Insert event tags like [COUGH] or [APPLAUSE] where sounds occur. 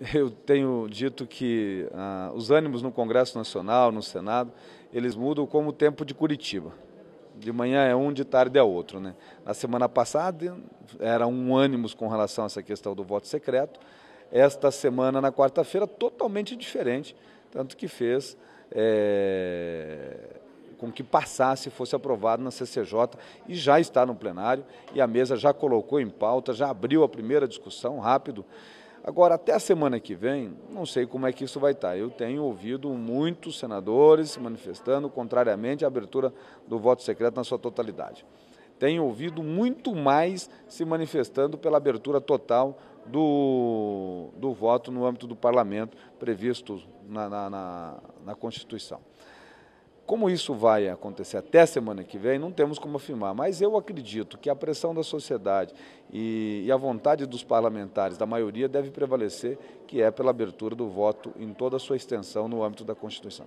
[LAUGHS] eu tenho dito que ah, os ânimos no Congresso Nacional, no Senado, eles mudam como o tempo de Curitiba. De manhã é um, de tarde é outro. Né? Na semana passada era um ânimos com relação a essa questão do voto secreto. Esta semana, na quarta-feira, totalmente diferente, tanto que fez é, com que passasse e fosse aprovado na CCJ e já está no plenário e a mesa já colocou em pauta, já abriu a primeira discussão rápido. Agora, até a semana que vem, não sei como é que isso vai estar. Tá. Eu tenho ouvido muitos senadores se manifestando contrariamente à abertura do voto secreto na sua totalidade. Tenho ouvido muito mais se manifestando pela abertura total do, do voto no âmbito do parlamento previsto na, na, na, na Constituição. Como isso vai acontecer até semana que vem, não temos como afirmar, mas eu acredito que a pressão da sociedade e, e, a vontade dos parlamentares, da maioria, deve prevalecer, que é pela abertura do voto em toda a sua extensão no âmbito da Constituição.